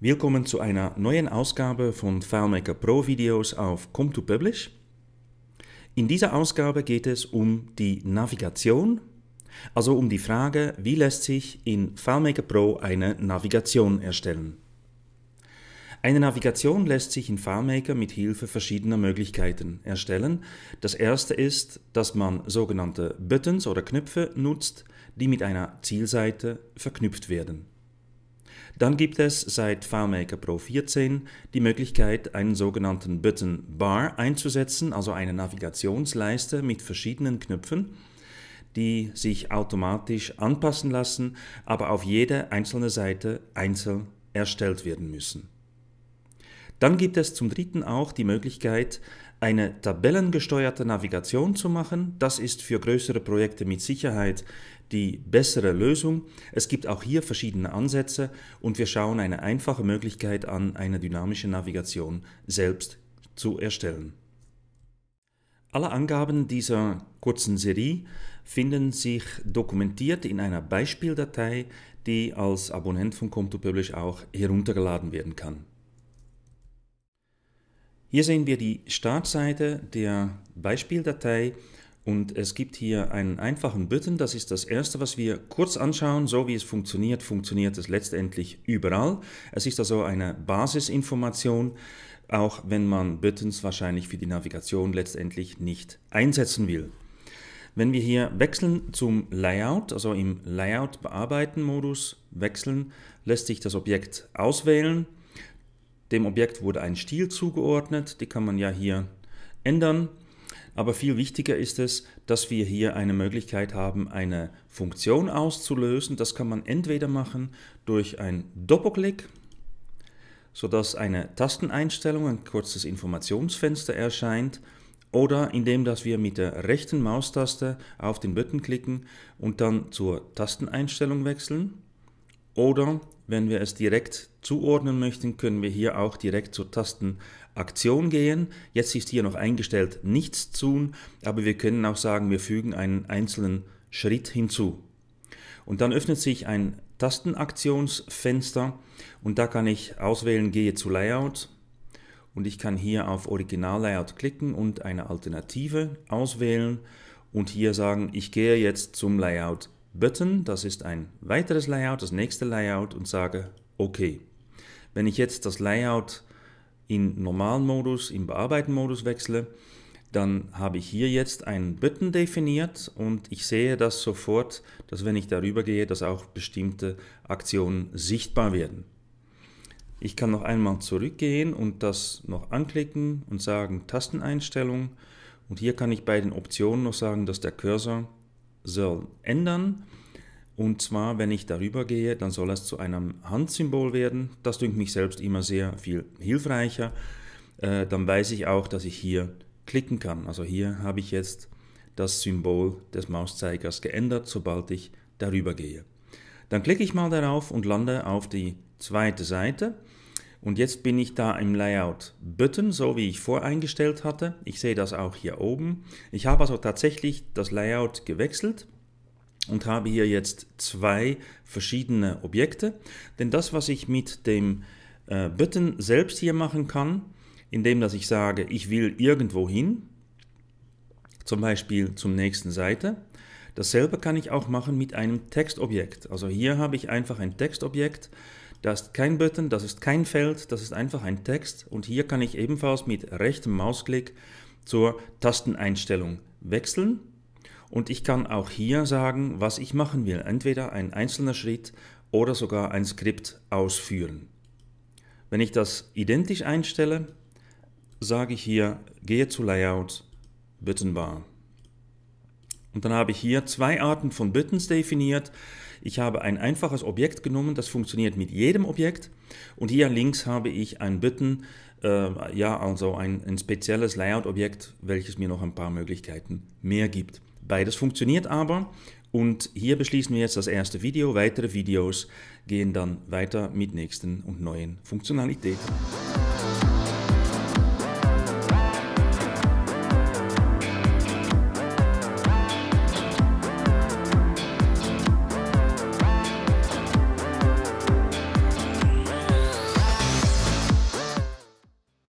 Willkommen zu einer neuen Ausgabe von FileMaker Pro Videos auf Come to Publish. In dieser Ausgabe geht es um die Navigation, also um die Frage, wie lässt sich in FileMaker Pro eine Navigation erstellen. Eine Navigation lässt sich in FileMaker mit Hilfe verschiedener Möglichkeiten erstellen. Das erste ist, dass man sogenannte Buttons oder Knöpfe nutzt, die mit einer Zielseite verknüpft werden. Dann gibt es seit FileMaker Pro 14 die Möglichkeit, einen sogenannten Button Bar einzusetzen, also eine Navigationsleiste mit verschiedenen Knöpfen, die sich automatisch anpassen lassen, aber auf jede einzelne Seite einzeln erstellt werden müssen. Dann gibt es zum Dritten auch die Möglichkeit, eine tabellengesteuerte Navigation zu machen, das ist für größere Projekte mit Sicherheit die bessere Lösung. Es gibt auch hier verschiedene Ansätze und wir schauen eine einfache Möglichkeit an, eine dynamische Navigation selbst zu erstellen. Alle Angaben dieser kurzen Serie finden sich dokumentiert in einer Beispieldatei, die als Abonnent von Comto Publish auch heruntergeladen werden kann. Hier sehen wir die Startseite der Beispieldatei und es gibt hier einen einfachen Button. Das ist das erste, was wir kurz anschauen. So wie es funktioniert, funktioniert es letztendlich überall. Es ist also eine Basisinformation, auch wenn man Buttons wahrscheinlich für die Navigation letztendlich nicht einsetzen will. Wenn wir hier wechseln zum Layout, also im Layout bearbeiten Modus wechseln, lässt sich das Objekt auswählen dem Objekt wurde ein Stil zugeordnet, die kann man ja hier ändern. Aber viel wichtiger ist es, dass wir hier eine Möglichkeit haben, eine Funktion auszulösen. Das kann man entweder machen durch einen Doppelklick, sodass eine Tasteneinstellung, ein kurzes Informationsfenster erscheint, oder indem dass wir mit der rechten Maustaste auf den Button klicken und dann zur Tasteneinstellung wechseln. Oder wenn wir es direkt zuordnen möchten, können wir hier auch direkt zur Tastenaktion gehen. Jetzt ist hier noch eingestellt nichts tun, aber wir können auch sagen, wir fügen einen einzelnen Schritt hinzu. Und dann öffnet sich ein Tastenaktionsfenster und da kann ich auswählen, gehe zu Layout und ich kann hier auf Original Layout klicken und eine Alternative auswählen und hier sagen, ich gehe jetzt zum Layout Button, das ist ein weiteres Layout, das nächste Layout und sage OK. Wenn ich jetzt das Layout in Normalmodus, im Bearbeiten-Modus wechsle, dann habe ich hier jetzt einen Button definiert und ich sehe das sofort, dass wenn ich darüber gehe, dass auch bestimmte Aktionen sichtbar werden. Ich kann noch einmal zurückgehen und das noch anklicken und sagen Tasteneinstellung und hier kann ich bei den Optionen noch sagen, dass der Cursor soll ändern. Und zwar, wenn ich darüber gehe, dann soll es zu einem Handsymbol werden. Das dünkt mich selbst immer sehr viel hilfreicher. Äh, dann weiß ich auch, dass ich hier klicken kann. Also hier habe ich jetzt das Symbol des Mauszeigers geändert, sobald ich darüber gehe. Dann klicke ich mal darauf und lande auf die zweite Seite. Und jetzt bin ich da im Layout Button, so wie ich voreingestellt hatte. Ich sehe das auch hier oben. Ich habe also tatsächlich das Layout gewechselt und habe hier jetzt zwei verschiedene Objekte. Denn das, was ich mit dem äh, Button selbst hier machen kann, indem dass ich sage, ich will irgendwo hin, zum Beispiel zum nächsten Seite. Dasselbe kann ich auch machen mit einem Textobjekt. Also hier habe ich einfach ein Textobjekt, da ist kein Button, das ist kein Feld, das ist einfach ein Text und hier kann ich ebenfalls mit rechtem Mausklick zur Tasteneinstellung wechseln und ich kann auch hier sagen, was ich machen will, entweder ein einzelner Schritt oder sogar ein Skript ausführen. Wenn ich das identisch einstelle, sage ich hier, gehe zu Layout, Button Bar. Und dann habe ich hier zwei Arten von Buttons definiert. Ich habe ein einfaches Objekt genommen, das funktioniert mit jedem Objekt. Und hier links habe ich ein Button, äh, ja, also ein, ein spezielles Layout-Objekt, welches mir noch ein paar Möglichkeiten mehr gibt. Beides funktioniert aber. Und hier beschließen wir jetzt das erste Video. Weitere Videos gehen dann weiter mit nächsten und neuen Funktionalitäten.